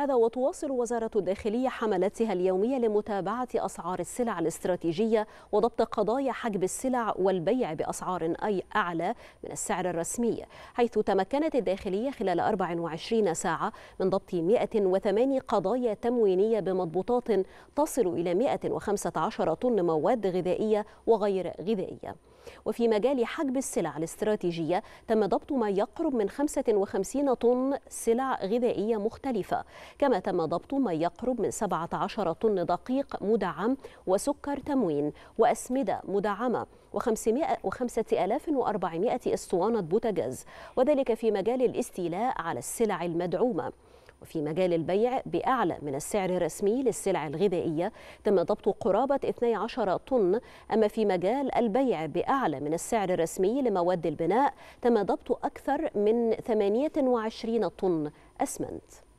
هذا وتواصل وزارة الداخلية حملاتها اليومية لمتابعة أسعار السلع الاستراتيجية وضبط قضايا حجب السلع والبيع بأسعار أي أعلى من السعر الرسمي حيث تمكنت الداخلية خلال 24 ساعة من ضبط 108 قضايا تموينية بمضبوطات تصل إلى 115 طن مواد غذائية وغير غذائية وفي مجال حجب السلع الاستراتيجية تم ضبط ما يقرب من 55 طن سلع غذائية مختلفة كما تم ضبط ما يقرب من 17 طن دقيق مدعم وسكر تموين وأسمدة مدعمة و5400 اسطوانة بوتاجاز وذلك في مجال الاستيلاء على السلع المدعومة وفي مجال البيع بأعلى من السعر الرسمي للسلع الغذائية تم ضبط قرابة 12 طن أما في مجال البيع بأعلى من السعر الرسمي لمواد البناء تم ضبط أكثر من 28 طن أسمنت